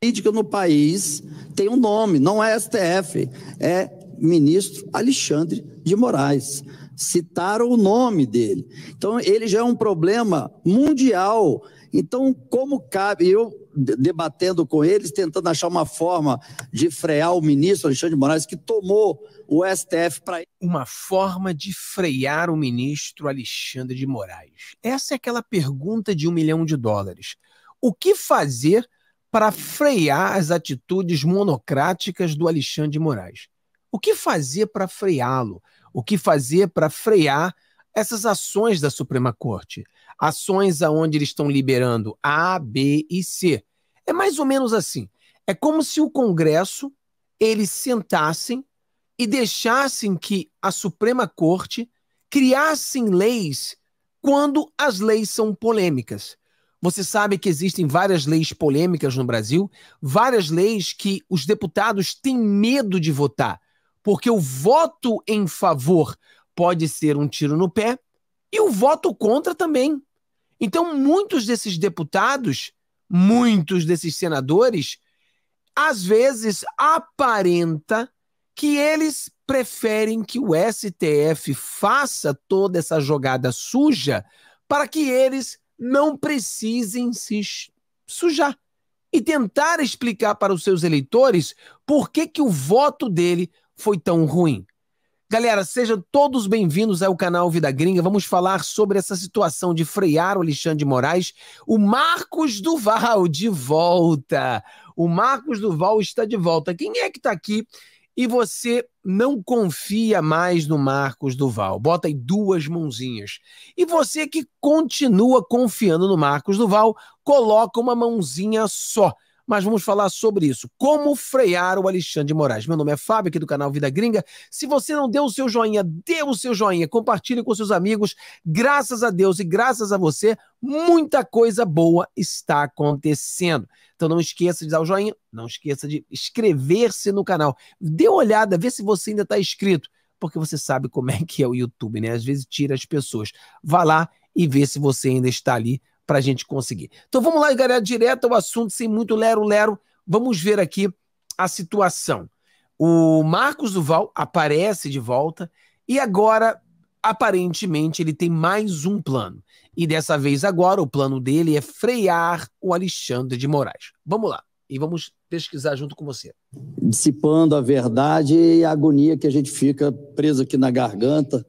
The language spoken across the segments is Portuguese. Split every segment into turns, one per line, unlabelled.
Política no país tem um nome, não é STF, é ministro Alexandre de Moraes. Citaram o nome dele. Então, ele já é um problema mundial. Então, como cabe? Eu debatendo com eles, tentando achar uma forma de frear o ministro Alexandre de Moraes, que tomou o STF para.
Uma forma de frear o ministro Alexandre de Moraes. Essa é aquela pergunta de um milhão de dólares. O que fazer para frear as atitudes monocráticas do Alexandre de Moraes. O que fazer para freá-lo? O que fazer para frear essas ações da Suprema Corte? Ações aonde eles estão liberando A, B e C. É mais ou menos assim. É como se o Congresso eles sentassem e deixassem que a Suprema Corte criassem leis quando as leis são polêmicas. Você sabe que existem várias leis polêmicas no Brasil, várias leis que os deputados têm medo de votar, porque o voto em favor pode ser um tiro no pé e o voto contra também. Então, muitos desses deputados, muitos desses senadores, às vezes aparenta que eles preferem que o STF faça toda essa jogada suja para que eles não precisem se sujar e tentar explicar para os seus eleitores por que, que o voto dele foi tão ruim. Galera, sejam todos bem-vindos ao canal Vida Gringa. Vamos falar sobre essa situação de frear o Alexandre de Moraes. O Marcos Duval de volta. O Marcos Duval está de volta. Quem é que está aqui e você não confia mais no Marcos Duval. Bota aí duas mãozinhas. E você que continua confiando no Marcos Duval, coloca uma mãozinha só mas vamos falar sobre isso. Como frear o Alexandre de Moraes. Meu nome é Fábio, aqui do canal Vida Gringa. Se você não deu o seu joinha, dê o seu joinha, compartilhe com seus amigos. Graças a Deus e graças a você, muita coisa boa está acontecendo. Então não esqueça de dar o joinha, não esqueça de inscrever-se no canal. Dê uma olhada, vê se você ainda está inscrito, porque você sabe como é que é o YouTube, né? Às vezes tira as pessoas. Vá lá e vê se você ainda está ali para a gente conseguir. Então vamos lá, galera, direto ao assunto, sem muito lero-lero. Vamos ver aqui a situação. O Marcos Duval aparece de volta e agora, aparentemente, ele tem mais um plano. E dessa vez, agora, o plano dele é frear o Alexandre de Moraes. Vamos lá e vamos pesquisar junto com você.
Dissipando a verdade e a agonia que a gente fica preso aqui na garganta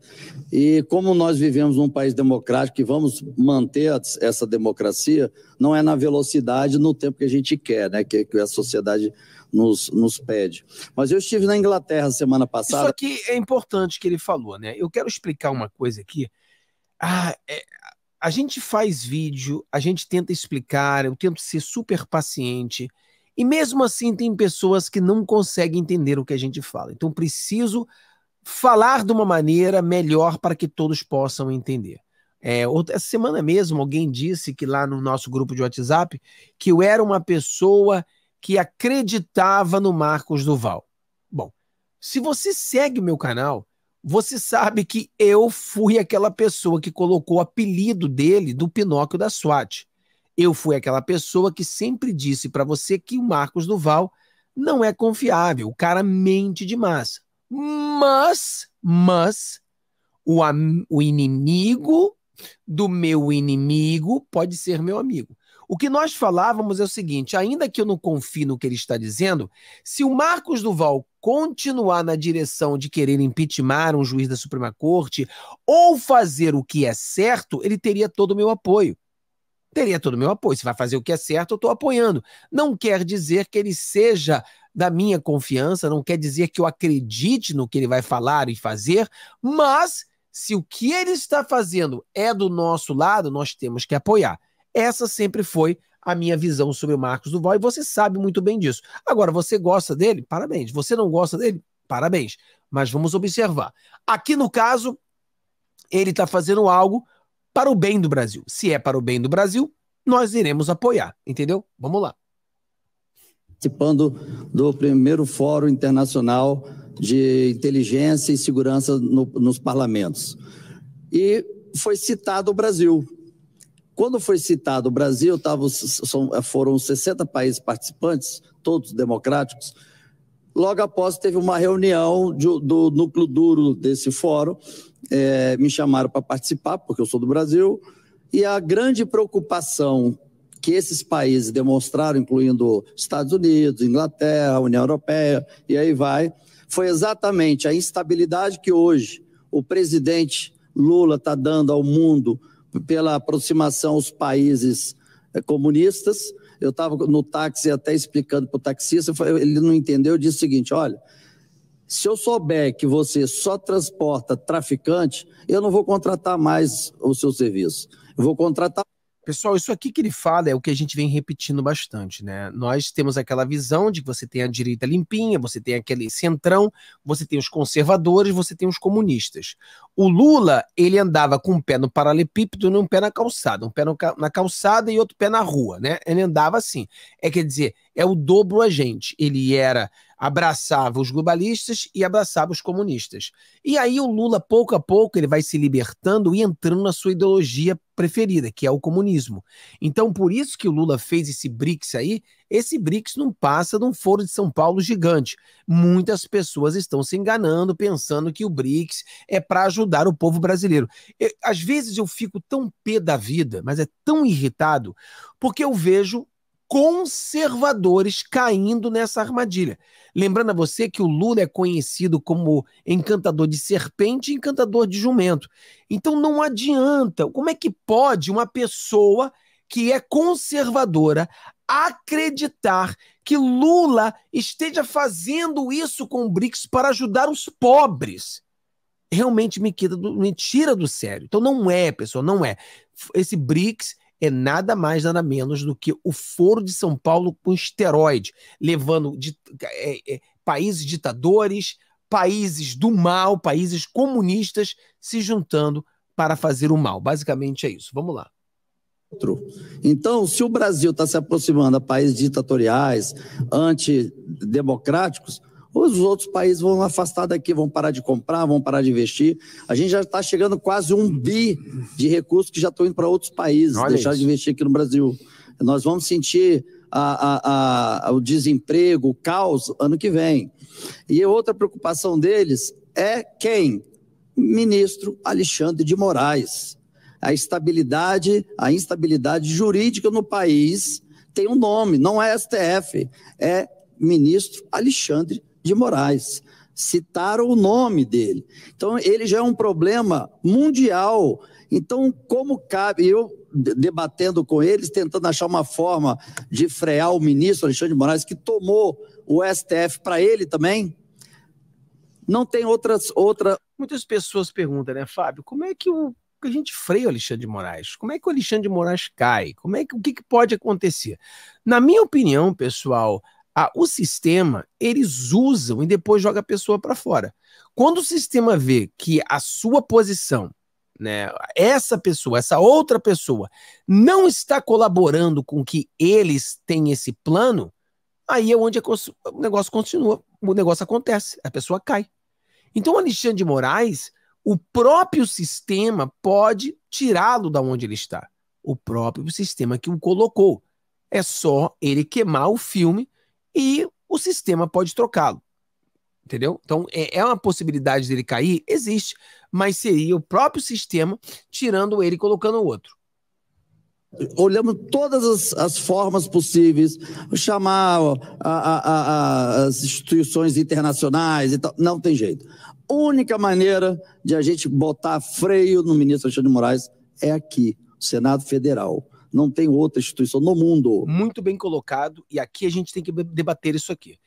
e como nós vivemos num país democrático e vamos manter essa democracia, não é na velocidade, no tempo que a gente quer, né? que, que a sociedade nos, nos pede. Mas eu estive na Inglaterra semana passada. Isso aqui
é importante que ele falou, né? Eu quero explicar uma coisa aqui. Ah, é, a gente faz vídeo, a gente tenta explicar, eu tento ser super paciente. E mesmo assim, tem pessoas que não conseguem entender o que a gente fala. Então, preciso falar de uma maneira melhor para que todos possam entender. É, essa semana mesmo, alguém disse que lá no nosso grupo de WhatsApp que eu era uma pessoa que acreditava no Marcos Duval. Bom, se você segue o meu canal, você sabe que eu fui aquela pessoa que colocou o apelido dele do Pinóquio da SWAT. Eu fui aquela pessoa que sempre disse para você que o Marcos Duval não é confiável, o cara mente demais. Mas, mas, o, o inimigo do meu inimigo pode ser meu amigo. O que nós falávamos é o seguinte: ainda que eu não confie no que ele está dizendo, se o Marcos Duval continuar na direção de querer impeachment um juiz da Suprema Corte ou fazer o que é certo, ele teria todo o meu apoio. Teria todo o meu apoio. Se vai fazer o que é certo, eu estou apoiando. Não quer dizer que ele seja da minha confiança, não quer dizer que eu acredite no que ele vai falar e fazer, mas se o que ele está fazendo é do nosso lado, nós temos que apoiar. Essa sempre foi a minha visão sobre o Marcos Duval e você sabe muito bem disso. Agora, você gosta dele? Parabéns. Você não gosta dele? Parabéns. Mas vamos observar. Aqui no caso, ele está fazendo algo para o bem do Brasil. Se é para o bem do Brasil, nós iremos apoiar, entendeu? Vamos lá
participando do primeiro Fórum Internacional de Inteligência e Segurança no, nos Parlamentos. E foi citado o Brasil. Quando foi citado o Brasil, tavam, foram 60 países participantes, todos democráticos. Logo após, teve uma reunião de, do núcleo duro desse fórum. É, me chamaram para participar, porque eu sou do Brasil. E a grande preocupação que esses países demonstraram, incluindo Estados Unidos, Inglaterra, União Europeia, e aí vai, foi exatamente a instabilidade que hoje o presidente Lula está dando ao mundo pela aproximação aos países eh, comunistas. Eu estava no táxi até explicando para o taxista, ele não entendeu, eu disse o seguinte: olha, se eu souber que você só transporta traficante, eu não vou contratar mais o seu serviço. Eu vou contratar
Pessoal, isso aqui que ele fala é o que a gente vem repetindo bastante, né? Nós temos aquela visão de que você tem a direita limpinha, você tem aquele centrão, você tem os conservadores, você tem os comunistas. O Lula, ele andava com um pé no paralelepípedo e um pé na calçada, um pé no, na calçada e outro pé na rua, né? Ele andava assim. É quer dizer, é o dobro agente. Ele era abraçava os globalistas e abraçava os comunistas. E aí o Lula pouco a pouco ele vai se libertando e entrando na sua ideologia preferida, que é o comunismo. Então por isso que o Lula fez esse BRICS aí, esse BRICS não passa de um foro de São Paulo gigante. Muitas pessoas estão se enganando pensando que o BRICS é para ajudar o povo brasileiro. Eu, às vezes eu fico tão pé da vida, mas é tão irritado, porque eu vejo conservadores caindo nessa armadilha. Lembrando a você que o Lula é conhecido como encantador de serpente e encantador de jumento. Então não adianta. Como é que pode uma pessoa que é conservadora acreditar que Lula esteja fazendo isso com o BRICS para ajudar os pobres? Realmente me, do, me tira do sério. Então não é, pessoal, não é. Esse BRICS é nada mais, nada menos do que o Foro de São Paulo com esteroide, levando de, é, é, países ditadores, países do mal, países comunistas se juntando para fazer o mal. Basicamente é isso. Vamos
lá. Então, se o Brasil está se aproximando a países ditatoriais, antidemocráticos, os outros países vão afastar daqui, vão parar de comprar, vão parar de investir. A gente já está chegando quase um bi de recursos que já estão indo para outros países, Olha deixar isso. de investir aqui no Brasil. Nós vamos sentir a, a, a, o desemprego, o caos ano que vem. E outra preocupação deles é quem? Ministro Alexandre de Moraes. A estabilidade, a instabilidade jurídica no país tem um nome, não é STF, é ministro Alexandre de Moraes. Citaram o nome dele. Então, ele já é um problema mundial. Então, como cabe? Eu debatendo com eles, tentando achar uma forma de frear o ministro Alexandre de Moraes, que tomou o STF para ele também. Não tem outras.
Outra... Muitas pessoas perguntam, né, Fábio, como é que o que a gente freia o Alexandre de Moraes? Como é que o Alexandre de Moraes cai? Como é que o que, que pode acontecer? Na minha opinião, pessoal, ah, o sistema, eles usam e depois joga a pessoa para fora. Quando o sistema vê que a sua posição, né, essa pessoa, essa outra pessoa, não está colaborando com que eles têm esse plano, aí é onde o negócio continua, o negócio acontece, a pessoa cai. Então, Alexandre de Moraes, o próprio sistema pode tirá-lo da onde ele está. O próprio sistema que o colocou. É só ele queimar o filme e o sistema pode trocá-lo. Entendeu? Então, é, é, uma possibilidade dele cair? Existe, mas seria o próprio sistema tirando ele e colocando o outro.
Olhamos todas as, as formas possíveis, chamar a, a, a, as instituições internacionais e tal, não tem jeito. Única maneira de a gente botar freio no ministro Alexandre de Moraes é aqui, o Senado Federal. Não tem outra instituição no mundo. Muito bem colocado, e aqui a gente tem que
debater isso aqui.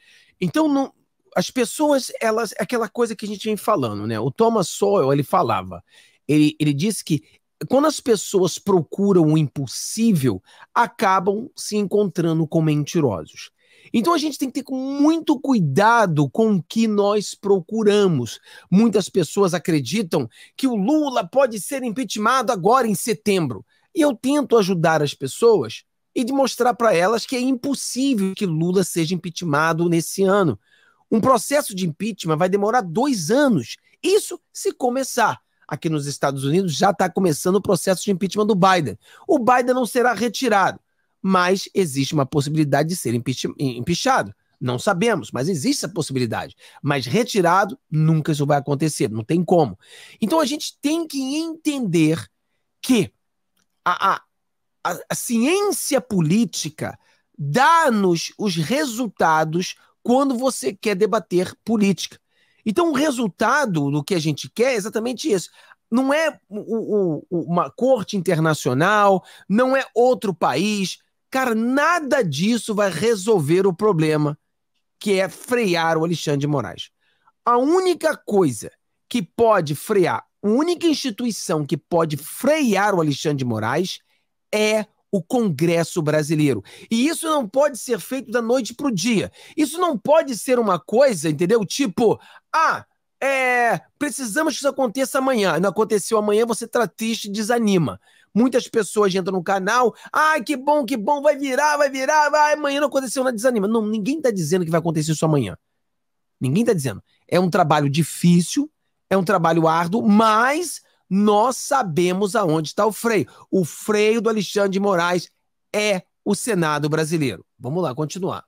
Então, não, as pessoas, elas, é aquela coisa que a gente vem falando, né? O Thomas Sowell, ele falava, ele, ele disse que quando as pessoas procuram o impossível, acabam se encontrando com mentirosos. Então a gente tem que ter muito cuidado com o que nós procuramos. Muitas pessoas acreditam que o Lula pode ser impeachmentado agora em setembro. E eu tento ajudar as pessoas e demonstrar para elas que é impossível que Lula seja impeachmentado nesse ano. Um processo de impeachment vai demorar dois anos. Isso se começar. Aqui nos Estados Unidos já está começando o processo de impeachment do Biden. O Biden não será retirado, mas existe uma possibilidade de ser impeach impeachado. Não sabemos, mas existe essa possibilidade. Mas retirado, nunca isso vai acontecer, não tem como. Então a gente tem que entender que a, a, a, a ciência política dá-nos os resultados quando você quer debater política. Então, o resultado do que a gente quer é exatamente isso. Não é o, o, uma corte internacional, não é outro país. Cara, nada disso vai resolver o problema, que é frear o Alexandre de Moraes. A única coisa que pode frear a única instituição que pode frear o Alexandre de Moraes é o Congresso brasileiro. E isso não pode ser feito da noite para o dia. Isso não pode ser uma coisa, entendeu? Tipo, ah, é, precisamos que isso aconteça amanhã. Não aconteceu amanhã, você está triste e desanima. Muitas pessoas entram no canal, ai, ah, que bom, que bom, vai virar, vai virar, vai, amanhã não aconteceu, não desanima. Não, ninguém está dizendo que vai acontecer isso amanhã. Ninguém está dizendo. É um trabalho difícil, é um trabalho árduo, mas nós sabemos aonde está o freio. O freio do Alexandre de Moraes é o Senado brasileiro. Vamos lá, continuar.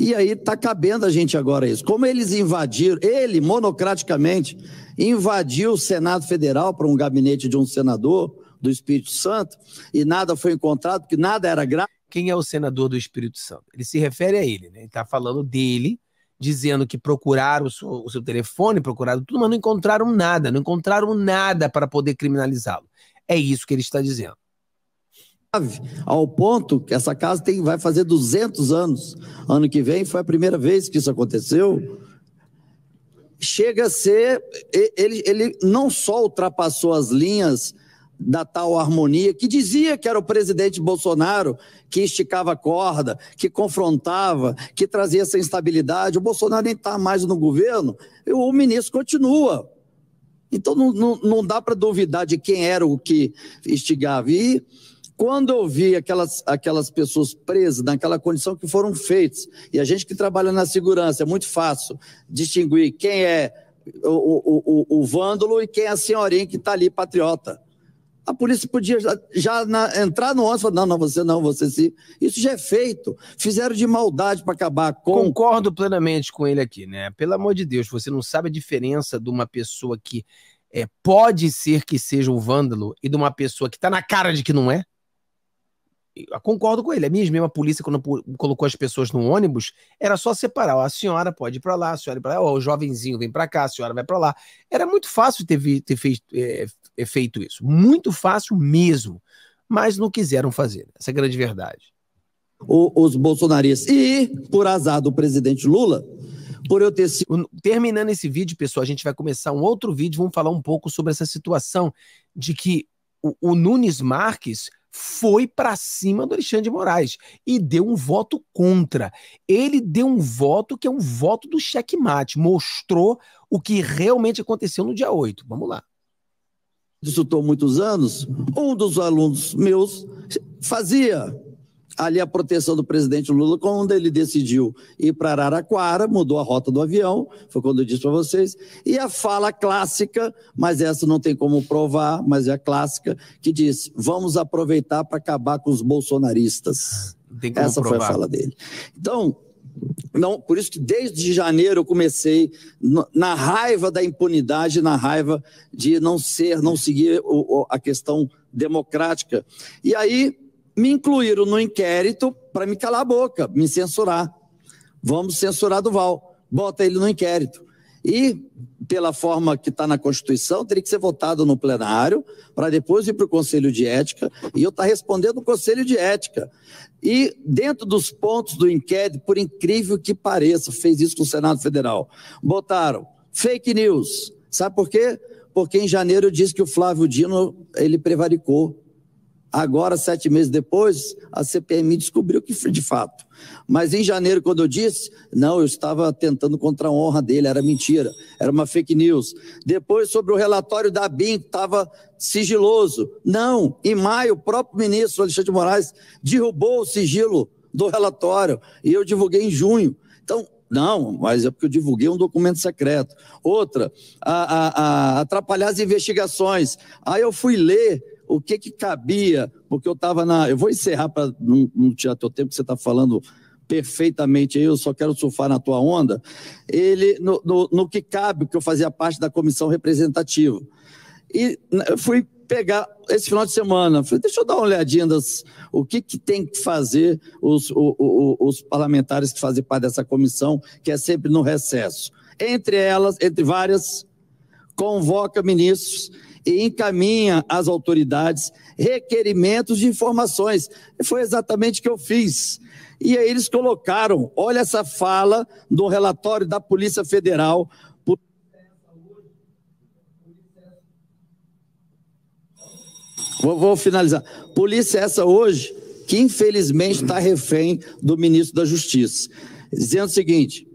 E aí está cabendo a gente agora isso. Como eles invadiram, ele monocraticamente invadiu o Senado Federal para um gabinete de um senador do Espírito Santo e nada foi encontrado, porque nada era grave.
Quem é o senador do Espírito Santo? Ele se refere a ele, né? Ele está falando dele, dizendo que procuraram o seu, o seu telefone, procuraram tudo, mas não encontraram nada, não encontraram nada para poder criminalizá-lo. É isso que ele está dizendo
ao ponto que essa casa tem, vai fazer 200 anos. Ano que vem foi a primeira vez que isso aconteceu. Chega a ser, ele, ele não só ultrapassou as linhas da tal harmonia, que dizia que era o presidente Bolsonaro que esticava a corda, que confrontava, que trazia essa instabilidade. O Bolsonaro nem está mais no governo, o ministro continua. Então não, não, não dá para duvidar de quem era o que instigava. E quando eu vi aquelas, aquelas pessoas presas naquela condição que foram feitas, e a gente que trabalha na segurança, é muito fácil distinguir quem é o, o, o, o vândalo e quem é a senhorinha que está ali, patriota. A polícia podia já, já na, entrar no ônibus e falar, não, não, você não, você sim. Isso já é feito. Fizeram de maldade para acabar com...
Concordo plenamente com ele aqui, né? Pelo amor de Deus, você não sabe a diferença de uma pessoa que é, pode ser que seja um vândalo e de uma pessoa que está na cara de que não é? Eu concordo com ele. A minha mesma polícia, quando colocou as pessoas no ônibus, era só separar. Ó, a senhora pode ir para lá, a senhora ir para lá, ó, o jovenzinho vem para cá, a senhora vai para lá. Era muito fácil ter, feito ter é, é feito isso. Muito fácil mesmo, mas não quiseram fazer. Né? Essa é a grande verdade. O, os bolsonaristas. E, por azar do presidente Lula, por eu ter sido. Terminando esse vídeo, pessoal, a gente vai começar um outro vídeo. Vamos falar um pouco sobre essa situação de que o, o Nunes Marques foi para cima do Alexandre de Moraes e deu um voto contra. Ele deu um voto que é um voto do checkmate, mostrou o que realmente
aconteceu no dia 8. Vamos lá visitou muitos anos, um dos alunos meus fazia ali a proteção do presidente Lula quando ele decidiu ir para Araraquara, mudou a rota do avião, foi quando eu disse para vocês, e a fala clássica, mas essa não tem como provar, mas é a clássica, que diz: "Vamos aproveitar para acabar com os bolsonaristas". Essa provar. foi a fala dele. Então, não, por isso que desde janeiro eu comecei na raiva da impunidade, na raiva de não ser, não seguir a questão democrática. E aí me incluíram no inquérito para me calar a boca, me censurar. Vamos censurar Duval. Bota ele no inquérito e, pela forma que está na Constituição, teria que ser votado no plenário, para depois ir para o Conselho de Ética, e eu estar tá respondendo o Conselho de Ética. E, dentro dos pontos do inquérito, por incrível que pareça, fez isso com o Senado Federal, botaram fake news. Sabe por quê? Porque em janeiro disse que o Flávio Dino ele prevaricou Agora, sete meses depois, a CPMI descobriu que foi de fato. Mas em janeiro, quando eu disse, não, eu estava tentando contra a honra dele, era mentira, era uma fake news. Depois, sobre o relatório da BIM, que estava sigiloso. Não, em maio, o próprio ministro Alexandre de Moraes derrubou o sigilo do relatório e eu divulguei em junho. Então, não, mas é porque eu divulguei um documento secreto. Outra, a, a, a atrapalhar as investigações. Aí eu fui ler o que que cabia, porque eu estava na. Eu vou encerrar para não, não, tirar teu tempo, que você está falando perfeitamente aí, eu só quero surfar na tua onda. Ele, no, no, no que cabe, que eu fazia parte da comissão representativa. E né, eu fui pegar esse final de semana, falei, deixa eu dar uma olhadinha das, o que, que tem que fazer os, o, o, os parlamentares que fazem parte dessa comissão, que é sempre no recesso. Entre elas, entre várias, convoca ministros e encaminha às autoridades requerimentos de informações. E foi exatamente o que eu fiz. E aí eles colocaram, olha essa fala do relatório da Polícia Federal vou, finalizar. Polícia essa hoje, que infelizmente está refém do ministro da Justiça, dizendo o seguinte: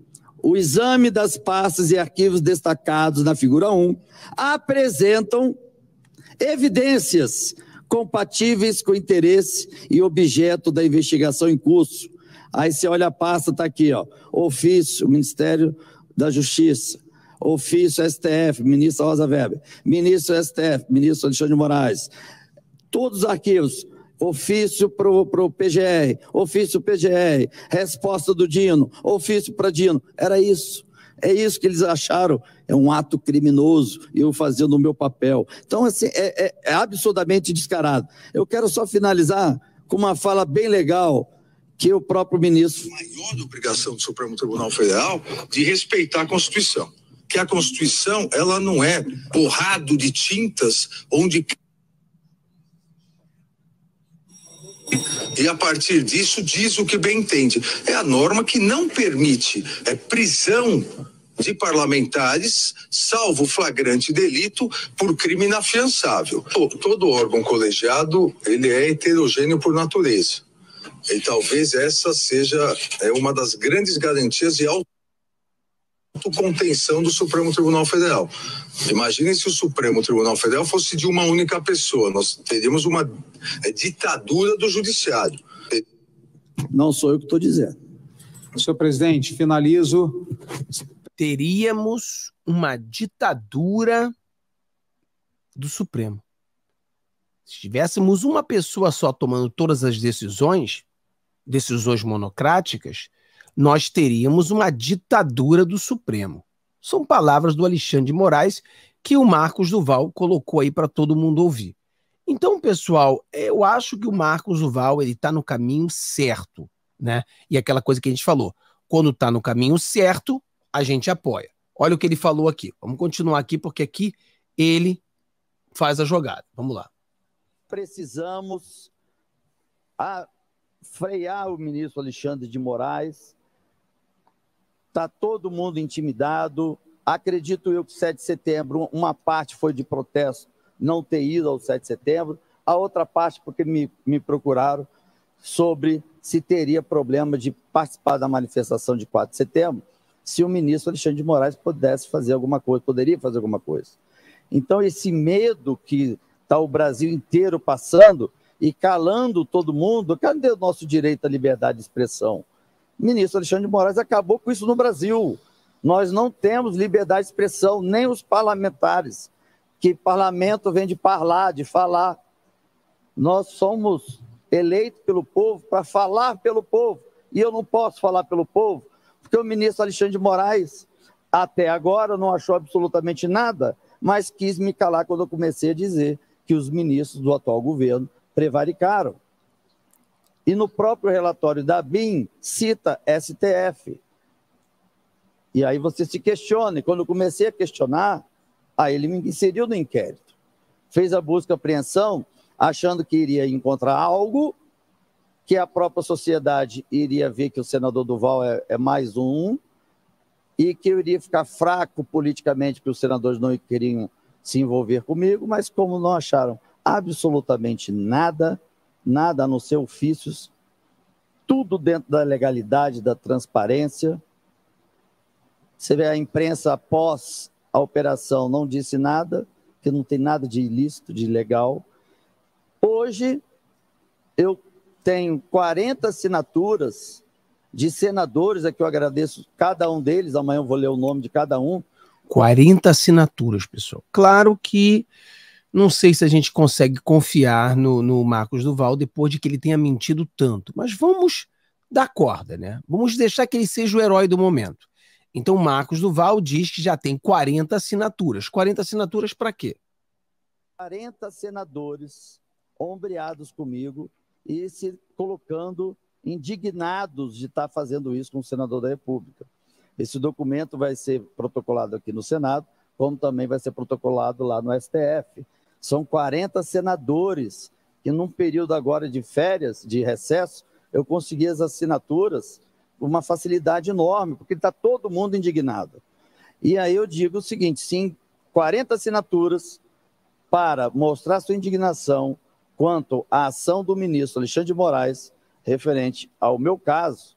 o exame das pastas e arquivos destacados na figura 1 apresentam evidências compatíveis com o interesse e objeto da investigação em curso. Aí você olha a pasta, está aqui, ó, ofício, Ministério da Justiça, ofício STF, ministro Rosa Weber, ministro STF, ministro Alexandre de Moraes. Todos os arquivos, ofício para o PGR, ofício PGR, resposta do Dino, ofício para Dino. Era isso. É isso que eles acharam. É um ato criminoso, eu fazendo o meu papel. Então, assim, é, é, é absurdamente descarado. Eu quero só finalizar com uma fala bem legal que o próprio ministro. Maior
obrigação do Supremo Tribunal Federal de respeitar a Constituição. Que a Constituição, ela não é borrado de tintas onde e a partir disso diz o que bem entende. É a norma que não permite é prisão de parlamentares, salvo flagrante delito por crime inafiançável. Todo órgão colegiado, ele é heterogêneo por natureza. E talvez essa seja é uma das grandes garantias de autoridade contenção do Supremo Tribunal Federal. Imagine se o Supremo Tribunal Federal fosse de uma única pessoa, nós teríamos uma
é, ditadura do judiciário. Não sou eu que estou dizendo.
Senhor presidente, finalizo. Teríamos uma ditadura do Supremo. Se tivéssemos uma pessoa só tomando todas as decisões, decisões monocráticas, nós teríamos uma ditadura do Supremo. São palavras do Alexandre de Moraes que o Marcos Duval colocou aí para todo mundo ouvir. Então, pessoal, eu acho que o Marcos Duval ele está no caminho certo, né? E aquela coisa que a gente falou, quando está no caminho certo, a gente apoia. Olha o que ele falou aqui. Vamos continuar aqui porque aqui ele faz a jogada. Vamos lá.
Precisamos a ah, frear o ministro Alexandre de Moraes está todo mundo intimidado. Acredito eu que 7 de setembro, uma parte foi de protesto, não ter ido ao 7 de setembro, a outra parte porque me, me procuraram sobre se teria problema de participar da manifestação de 4 de setembro, se o ministro Alexandre de Moraes pudesse fazer alguma coisa, poderia fazer alguma coisa. Então, esse medo que está o Brasil inteiro passando e calando todo mundo, cadê o nosso direito à liberdade de expressão? ministro Alexandre de Moraes acabou com isso no Brasil. Nós não temos liberdade de expressão, nem os parlamentares, que parlamento vem de parlar, de falar. Nós somos eleitos pelo povo para falar pelo povo, e eu não posso falar pelo povo, porque o ministro Alexandre de Moraes, até agora, não achou absolutamente nada, mas quis me calar quando eu comecei a dizer que os ministros do atual governo prevaricaram. E no próprio relatório da BIM, cita STF. E aí você se questiona. E quando eu comecei a questionar, aí ele me inseriu no inquérito. Fez a busca e apreensão, achando que iria encontrar algo que a própria sociedade iria ver que o senador Duval é, é mais um e que eu iria ficar fraco politicamente, porque os senadores não queriam se envolver comigo, mas como não acharam absolutamente nada, nada no seu ofícios, tudo dentro da legalidade, da transparência. Você vê a imprensa após a operação não disse nada, que não tem nada de ilícito, de ilegal. Hoje eu tenho 40 assinaturas de senadores, aqui é eu agradeço cada um deles, amanhã eu vou ler o nome de cada um.
40 assinaturas, pessoal. Claro que não sei se a gente consegue confiar no, no Marcos Duval depois de que ele tenha mentido tanto, mas vamos dar corda, né? Vamos deixar que ele seja o herói do momento. Então, Marcos Duval diz que já tem 40 assinaturas. 40 assinaturas para quê?
40 senadores ombreados comigo e se colocando indignados de estar fazendo isso com o senador da República. Esse documento vai ser protocolado aqui no Senado, como também vai ser protocolado lá no STF. São 40 senadores que, num período agora de férias, de recesso, eu consegui as assinaturas uma facilidade enorme, porque está todo mundo indignado. E aí eu digo o seguinte: sim, 40 assinaturas para mostrar sua indignação quanto à ação do ministro Alexandre de Moraes referente ao meu caso,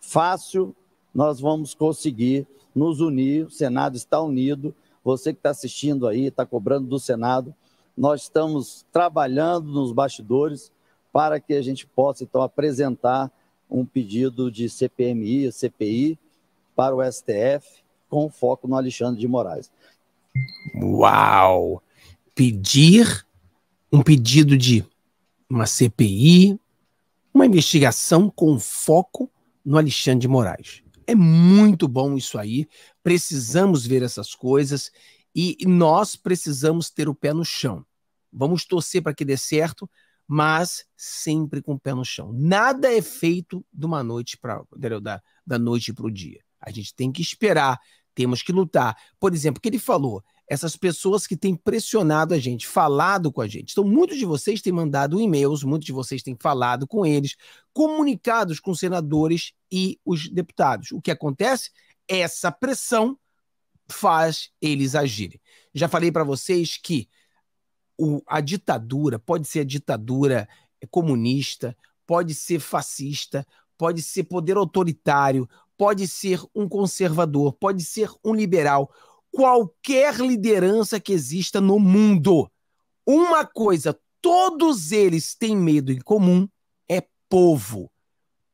fácil, nós vamos conseguir nos unir. O Senado está unido. Você que está assistindo aí, está cobrando do Senado, nós estamos trabalhando nos bastidores para que a gente possa, então, apresentar um pedido de CPMI, CPI, para o STF, com foco no Alexandre de Moraes.
Uau! Pedir um pedido de uma CPI, uma investigação com foco no Alexandre de Moraes. É muito bom isso aí. Precisamos ver essas coisas e nós precisamos ter o pé no chão. Vamos torcer para que dê certo, mas sempre com o pé no chão. Nada é feito de uma noite para da, da noite para o dia. A gente tem que esperar, temos que lutar. Por exemplo, o que ele falou, essas pessoas que têm pressionado a gente, falado com a gente. Então, muitos de vocês têm mandado e-mails, muitos de vocês têm falado com eles, comunicados com senadores e os deputados. O que acontece? Essa pressão faz eles agirem. Já falei para vocês que o, a ditadura pode ser a ditadura comunista, pode ser fascista, pode ser poder autoritário, pode ser um conservador, pode ser um liberal, qualquer liderança que exista no mundo. Uma coisa todos eles têm medo em comum é povo.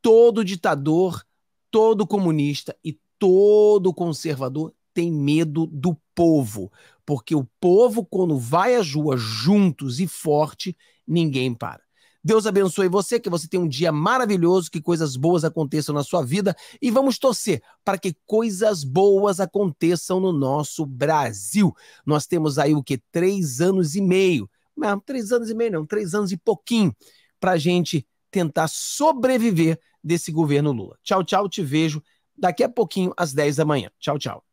Todo ditador, todo comunista e todo conservador tem medo do povo, porque o povo, quando vai às ruas juntos e forte, ninguém para. Deus abençoe você, que você tenha um dia maravilhoso, que coisas boas aconteçam na sua vida e vamos torcer para que coisas boas aconteçam no nosso Brasil. Nós temos aí o que? Três anos e meio. Não, três anos e meio não, três anos e pouquinho para a gente tentar sobreviver desse governo Lula. Tchau, tchau, te vejo daqui a pouquinho às 10 da manhã. Tchau, tchau.